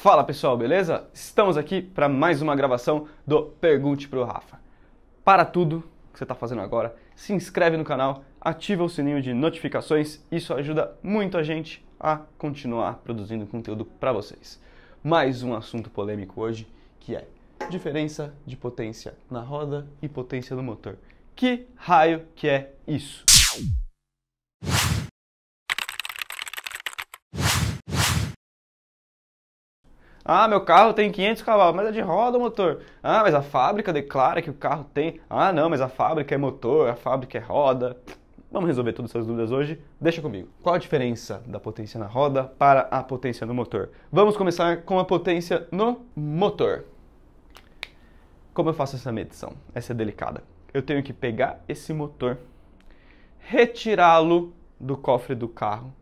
Fala pessoal, beleza? Estamos aqui para mais uma gravação do Pergunte para o Rafa. Para tudo que você está fazendo agora, se inscreve no canal, ativa o sininho de notificações, isso ajuda muito a gente a continuar produzindo conteúdo para vocês. Mais um assunto polêmico hoje que é diferença de potência na roda e potência no motor. Que raio que é isso? Ah, meu carro tem 500 cavalos, mas é de roda o motor. Ah, mas a fábrica declara que o carro tem. Ah, não, mas a fábrica é motor, a fábrica é roda. Vamos resolver todas essas dúvidas hoje? Deixa comigo. Qual a diferença da potência na roda para a potência no motor? Vamos começar com a potência no motor. Como eu faço essa medição? Essa é delicada. Eu tenho que pegar esse motor, retirá-lo do cofre do carro,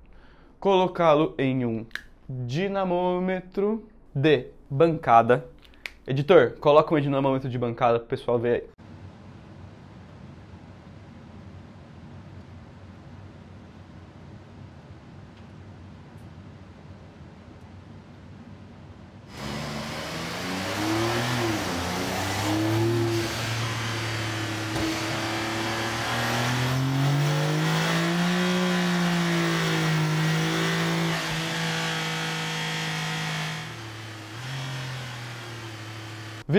colocá-lo em um dinamômetro de bancada. Editor, coloca um dinamômetro de bancada pro pessoal ver aí.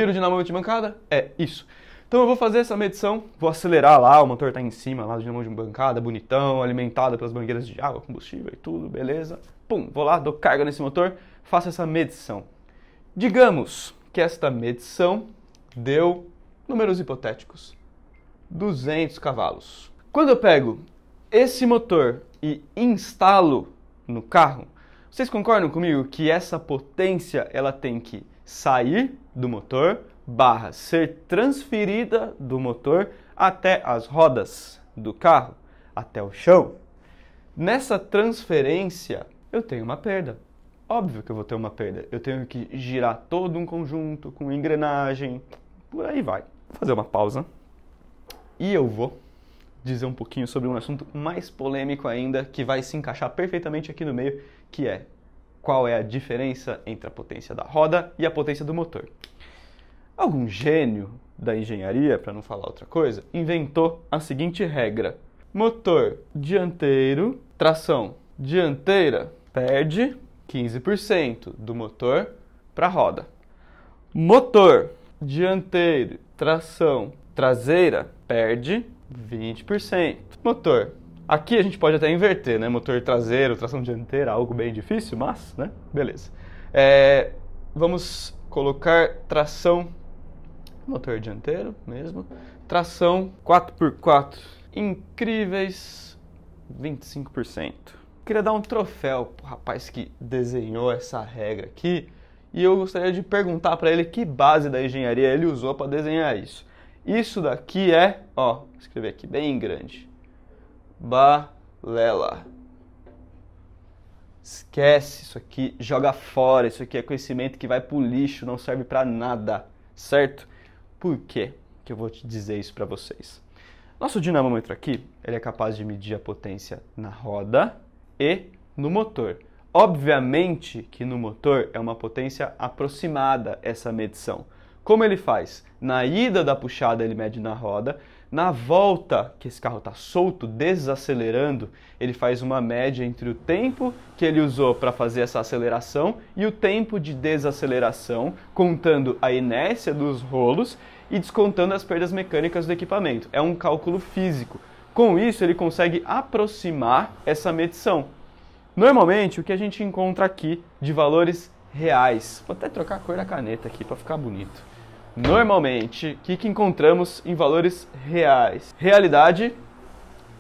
o dinamômetro de bancada? É isso. Então eu vou fazer essa medição, vou acelerar lá, o motor está em cima lá do dinamômetro de bancada, bonitão, alimentado pelas mangueiras de água, combustível e tudo, beleza. Pum, vou lá, dou carga nesse motor, faço essa medição. Digamos que esta medição deu números hipotéticos. 200 cavalos. Quando eu pego esse motor e instalo no carro, vocês concordam comigo que essa potência ela tem que sair do motor barra ser transferida do motor até as rodas do carro, até o chão. Nessa transferência, eu tenho uma perda. Óbvio que eu vou ter uma perda. Eu tenho que girar todo um conjunto com engrenagem, por aí vai. Vou fazer uma pausa e eu vou dizer um pouquinho sobre um assunto mais polêmico ainda que vai se encaixar perfeitamente aqui no meio, que é qual é a diferença entre a potência da roda e a potência do motor. Algum gênio da engenharia, para não falar outra coisa, inventou a seguinte regra: motor dianteiro, tração dianteira perde 15% do motor para a roda. Motor dianteiro, tração traseira perde 20%. Motor Aqui a gente pode até inverter, né? Motor traseiro, tração dianteira, algo bem difícil, mas, né? Beleza. É, vamos colocar tração, motor dianteiro mesmo, tração 4x4, incríveis 25%. Queria dar um troféu pro rapaz que desenhou essa regra aqui e eu gostaria de perguntar para ele que base da engenharia ele usou para desenhar isso. Isso daqui é, ó, vou escrever aqui bem grande balela. Esquece isso aqui, joga fora. Isso aqui é conhecimento que vai pro lixo, não serve para nada, certo? Por quê que eu vou te dizer isso para vocês? Nosso dinamômetro aqui, ele é capaz de medir a potência na roda e no motor. Obviamente que no motor é uma potência aproximada essa medição. Como ele faz? Na ida da puxada ele mede na roda, na volta, que esse carro está solto, desacelerando, ele faz uma média entre o tempo que ele usou para fazer essa aceleração e o tempo de desaceleração, contando a inércia dos rolos e descontando as perdas mecânicas do equipamento. É um cálculo físico. Com isso, ele consegue aproximar essa medição. Normalmente, o que a gente encontra aqui de valores reais. Vou até trocar a cor da caneta aqui para ficar bonito. Normalmente, o que, que encontramos em valores reais? Realidade,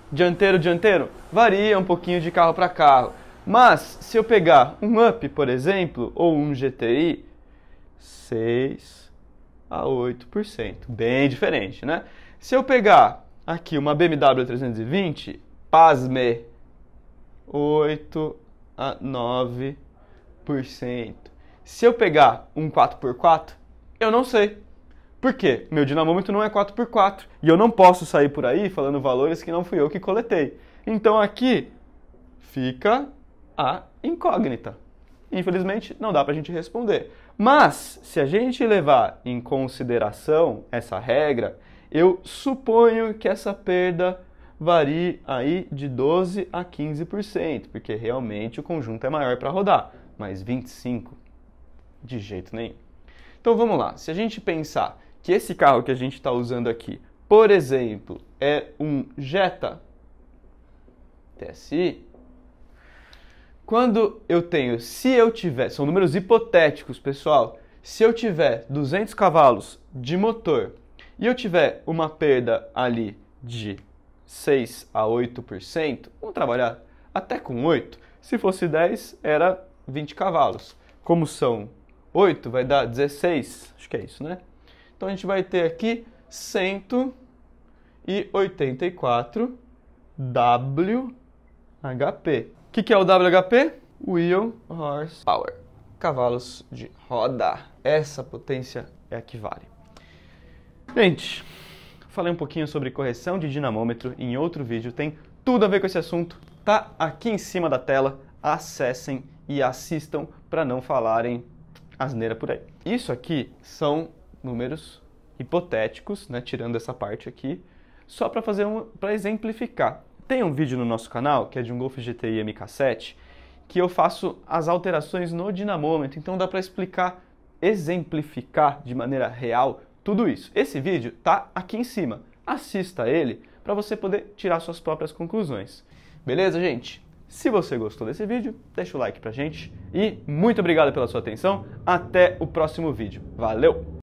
dianteiro, dianteiro, varia um pouquinho de carro para carro. Mas, se eu pegar um Up, por exemplo, ou um GTI, 6 a 8%. Bem diferente, né? Se eu pegar aqui uma BMW 320, pasme, 8 a 9%. Se eu pegar um 4x4, eu não sei. Por quê? Meu dinamômetro não é 4x4 e eu não posso sair por aí falando valores que não fui eu que coletei. Então aqui fica a incógnita. Infelizmente, não dá para a gente responder. Mas, se a gente levar em consideração essa regra, eu suponho que essa perda varie aí de 12 a 15%, porque realmente o conjunto é maior para rodar, mas 25 de jeito nenhum. Então vamos lá, se a gente pensar que esse carro que a gente está usando aqui, por exemplo, é um Jetta TSI, quando eu tenho, se eu tiver, são números hipotéticos, pessoal, se eu tiver 200 cavalos de motor e eu tiver uma perda ali de 6 a 8%, vamos trabalhar até com 8, se fosse 10 era 20 cavalos. Como são 8 vai dar 16, acho que é isso, né? Então a gente vai ter aqui 184 WHP. O que, que é o WHP? Wheel Horse Power. Cavalos de roda. Essa potência é a que vale. Gente, falei um pouquinho sobre correção de dinamômetro em outro vídeo, tem tudo a ver com esse assunto. Tá aqui em cima da tela, acessem e assistam para não falarem asneira por aí. Isso aqui são números hipotéticos, né, tirando essa parte aqui, só para fazer um, para exemplificar. Tem um vídeo no nosso canal, que é de um Golf GTI MK7, que eu faço as alterações no dinamômetro, então dá para explicar, exemplificar de maneira real tudo isso. Esse vídeo tá aqui em cima. Assista ele para você poder tirar suas próprias conclusões. Beleza, gente? Se você gostou desse vídeo, deixa o like pra gente e muito obrigado pela sua atenção. Até o próximo vídeo. Valeu!